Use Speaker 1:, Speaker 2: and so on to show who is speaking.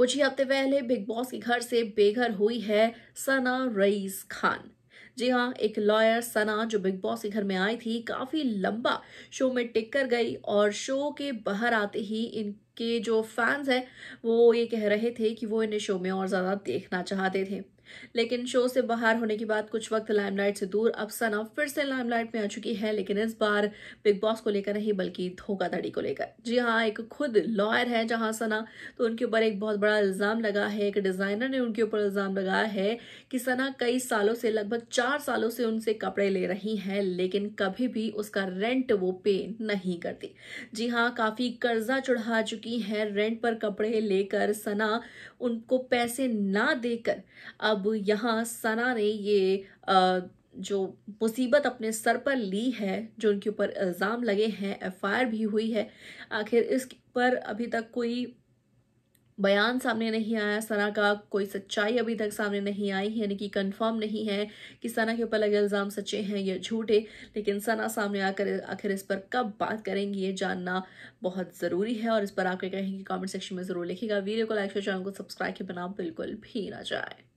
Speaker 1: कुछ ही हफ्ते पहले बिग बॉस के घर से बेघर हुई है सना रईस खान जी हाँ एक लॉयर सना जो बिग बॉस के घर में आई थी काफी लंबा शो में टिक कर गई और शो के बाहर आते ही इन के जो फैंस हैं वो ये कह रहे थे कि वो इन्हें शो में और ज़्यादा देखना चाहते थे लेकिन शो से बाहर होने के बाद कुछ वक्त लाइमलाइट से दूर अब सना फिर से लाइमलाइट में आ चुकी है लेकिन इस बार बिग बॉस को लेकर नहीं बल्कि धोखाधड़ी को लेकर जी हाँ एक खुद लॉयर है जहां सना तो उनके ऊपर एक बहुत बड़ा इल्ज़ाम लगा है एक डिज़ाइनर ने उनके ऊपर इल्ज़ाम लगाया है कि सना कई सालों से लगभग चार सालों से उनसे कपड़े ले रही है लेकिन कभी भी उसका रेंट वो पे नहीं करती जी हाँ काफ़ी कर्जा चढ़ा चुकी रहती हैं रेंट पर कपड़े लेकर सना उनको पैसे ना देकर अब यहाँ सना ने ये आ, जो मुसीबत अपने सर पर ली है जो उनके ऊपर इल्ज़ाम लगे हैं एफआईआर भी हुई है आखिर इस पर अभी तक कोई बयान सामने नहीं आया सना का कोई सच्चाई अभी तक सामने नहीं आई यानी कि कंफर्म नहीं है कि सना के ऊपर लगे इल्ज़ाम सच्चे हैं या झूठे लेकिन सना सामने आकर आखिर इस पर कब बात करेंगी ये जानना बहुत ज़रूरी है और इस पर आपके कहेंगे कमेंट सेक्शन में ज़रूर लिखेगा वीडियो को लाइक और चैनल को सब्सक्राइब के बना बिल्कुल भी ना जाए